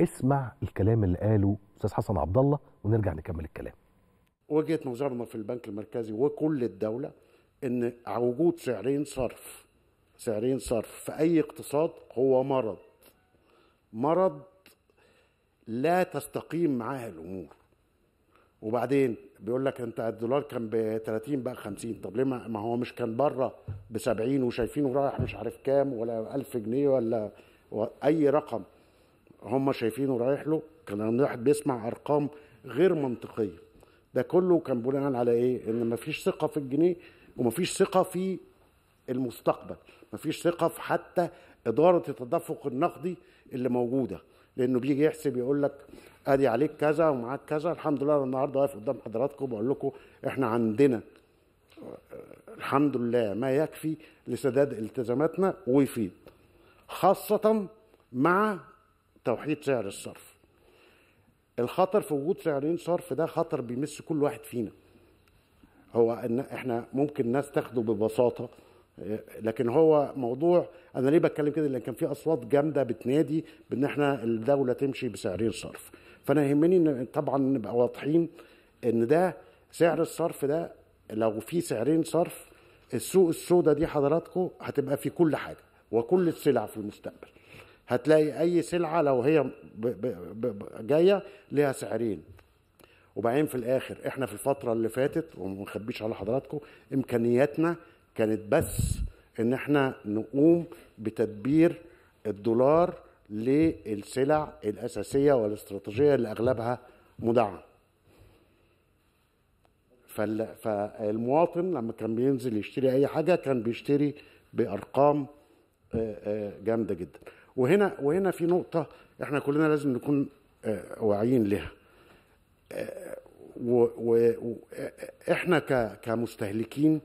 اسمع الكلام اللي قاله استاذ حسن عبد الله ونرجع نكمل الكلام وجهه نظرنا في البنك المركزي وكل الدوله ان وجود سعرين صرف سعرين صرف في اي اقتصاد هو مرض مرض لا تستقيم معاه الامور وبعدين بيقول لك انت الدولار كان ب 30 بقى 50 طب ليه ما هو مش كان بره ب 70 وشايفينه رايح مش عارف كام ولا 1000 جنيه ولا اي رقم هم شايفينه رايح له كان الواحد بيسمع ارقام غير منطقيه ده كله كان بناء على ايه ان مفيش ثقه في الجنيه ومفيش ثقه في المستقبل مفيش ثقه في حتى اداره التدفق النقدي اللي موجوده لانه بيجي يحسب يقول لك ادي عليك كذا ومعاك كذا الحمد لله النهارده واقف قدام حضراتكم بقول لكم احنا عندنا الحمد لله ما يكفي لسداد التزاماتنا ويفيد خاصه مع توحيد سعر الصرف الخطر في وجود سعرين صرف ده خطر بيمس كل واحد فينا هو ان احنا ممكن ناس تاخده ببساطه آه، لكن هو موضوع انا ليه بتكلم كده لان كان في اصوات جامده بتنادي بان احنا الدوله تمشي بسعرين صرف فانا يهمني ان طبعا نبقى واضحين ان ده سعر الصرف ده لو في سعرين صرف السوق السوداء دي حضراتكم هتبقى في كل حاجه وكل السلع في المستقبل هتلاقي اي سلعه لو هي جايه ليها سعرين وبعدين في الاخر احنا في الفتره اللي فاتت وما نخبيش على حضراتكم امكانياتنا كانت بس ان احنا نقوم بتدبير الدولار للسلع الاساسيه والاستراتيجيه اللي اغلبها مدعم فالمواطن لما كان بينزل يشتري اي حاجه كان بيشتري بارقام آه، آه، جامده جدا وهنا وهنا في نقطه احنا كلنا لازم نكون آه، واعيين لها آه، واحنا كمستهلكين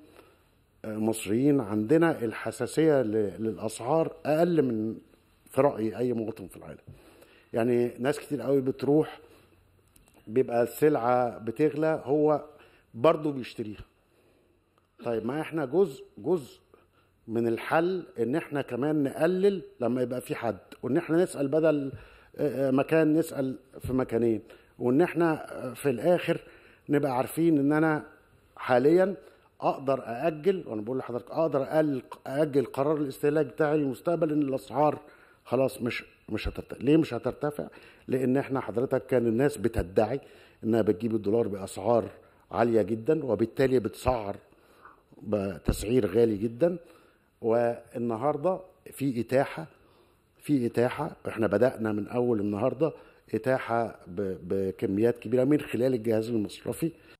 آه، مصريين عندنا الحساسيه للاسعار اقل من في رأي اي مواطن في العالم يعني ناس كتير قوي بتروح بيبقى السلعه بتغلى هو برضه بيشتريها طيب ما احنا جزء جزء من الحل ان احنا كمان نقلل لما يبقى في حد وان احنا نسال بدل آه، آه، مكان نسال في مكانين وان احنا آه، في الاخر نبقى عارفين ان انا حاليا اقدر ااجل وانا بقول لحضرتك اقدر ااجل قرار الاستهلاك بتاعي المستقبل ان الاسعار خلاص مش مش هترتفع ليه مش هترتفع لان احنا حضرتك كان الناس بتدعي انها بتجيب الدولار باسعار عاليه جدا وبالتالي بتسعر بتسعير غالي جدا والنهارده في اتاحه في اتاحه احنا بدانا من اول النهارده اتاحه بكميات كبيره من خلال الجهاز المصرفي